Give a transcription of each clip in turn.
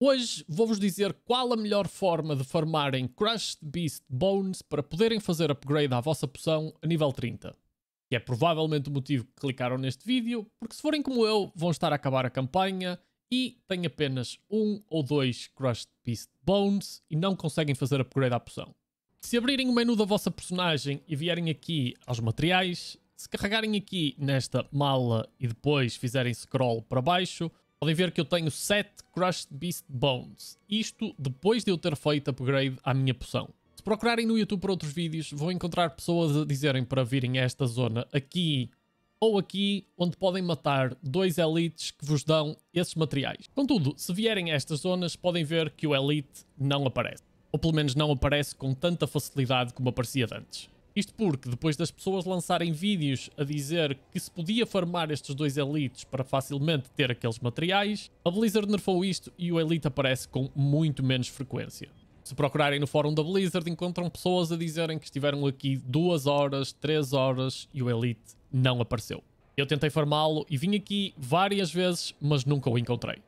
Hoje vou-vos dizer qual a melhor forma de farmarem Crushed Beast Bones para poderem fazer upgrade à vossa poção a nível 30. Que é provavelmente o motivo que clicaram neste vídeo, porque se forem como eu, vão estar a acabar a campanha e têm apenas um ou dois Crushed Beast Bones e não conseguem fazer upgrade à poção. Se abrirem o menu da vossa personagem e vierem aqui aos materiais, se carregarem aqui nesta mala e depois fizerem scroll para baixo, Podem ver que eu tenho 7 Crushed Beast Bones. Isto depois de eu ter feito upgrade à minha poção. Se procurarem no YouTube por outros vídeos, vão encontrar pessoas a dizerem para virem a esta zona aqui ou aqui, onde podem matar dois elites que vos dão esses materiais. Contudo, se vierem a estas zonas, podem ver que o elite não aparece. Ou pelo menos não aparece com tanta facilidade como aparecia antes. Isto porque, depois das pessoas lançarem vídeos a dizer que se podia farmar estes dois Elites para facilmente ter aqueles materiais, a Blizzard nerfou isto e o Elite aparece com muito menos frequência. Se procurarem no fórum da Blizzard, encontram pessoas a dizerem que estiveram aqui 2 horas, 3 horas e o Elite não apareceu. Eu tentei farmá-lo e vim aqui várias vezes, mas nunca o encontrei.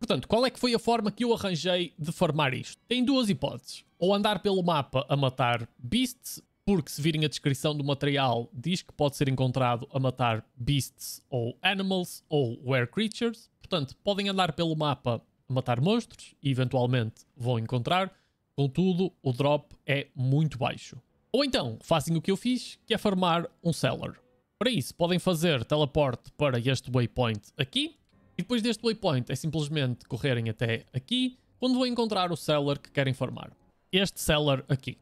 Portanto, qual é que foi a forma que eu arranjei de farmar isto? Tem duas hipóteses. Ou andar pelo mapa a matar beasts, porque se virem a descrição do material, diz que pode ser encontrado a matar beasts ou animals ou were creatures. Portanto, podem andar pelo mapa a matar monstros e eventualmente vão encontrar. Contudo, o drop é muito baixo. Ou então, fazem o que eu fiz, que é farmar um seller. Para isso, podem fazer teleporte para este waypoint aqui. E depois deste waypoint é simplesmente correrem até aqui, quando vão encontrar o seller que querem farmar. Este seller aqui.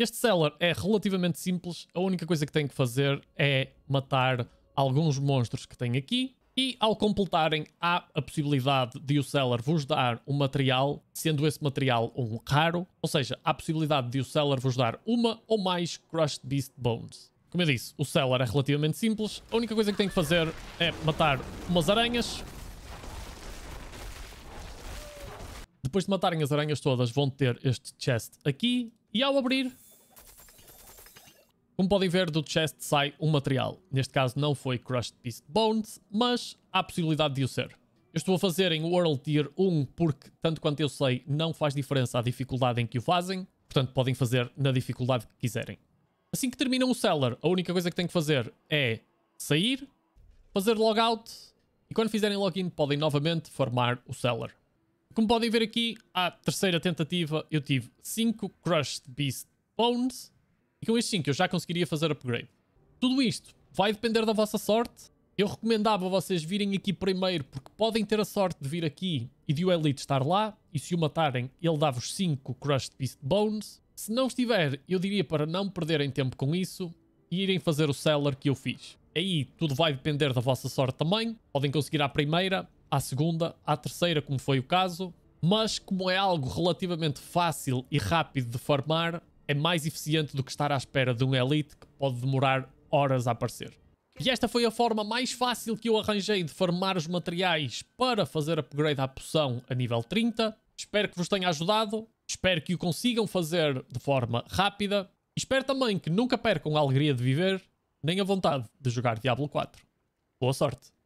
Este seller é relativamente simples, a única coisa que tem que fazer é matar alguns monstros que tem aqui e ao completarem há a possibilidade de o seller vos dar um material, sendo esse material um raro, ou seja, há a possibilidade de o seller vos dar uma ou mais Crushed Beast Bones. Como eu disse, o seller é relativamente simples, a única coisa que tem que fazer é matar umas aranhas. Depois de matarem as aranhas todas vão ter este chest aqui e ao abrir como podem ver, do chest sai um material. Neste caso não foi Crushed Beast Bones, mas há possibilidade de o ser. Eu estou a fazer em World Tier 1 porque, tanto quanto eu sei, não faz diferença a dificuldade em que o fazem. Portanto, podem fazer na dificuldade que quiserem. Assim que terminam o Cellar, a única coisa que têm que fazer é sair, fazer logout e quando fizerem login podem novamente formar o Cellar. Como podem ver aqui, à terceira tentativa eu tive 5 Crushed Beast Bones e com estes 5 eu já conseguiria fazer upgrade. Tudo isto vai depender da vossa sorte. Eu recomendava vocês virem aqui primeiro porque podem ter a sorte de vir aqui e de o Elite estar lá. E se o matarem, ele dá-vos 5 Crushed Beast Bones. Se não estiver, eu diria para não perderem tempo com isso e irem fazer o Seller que eu fiz. Aí tudo vai depender da vossa sorte também. Podem conseguir à primeira, à segunda, à terceira, como foi o caso. Mas como é algo relativamente fácil e rápido de farmar, é mais eficiente do que estar à espera de um Elite que pode demorar horas a aparecer. E esta foi a forma mais fácil que eu arranjei de farmar os materiais para fazer upgrade à poção a nível 30. Espero que vos tenha ajudado, espero que o consigam fazer de forma rápida. Espero também que nunca percam a alegria de viver, nem a vontade de jogar Diablo 4. Boa sorte!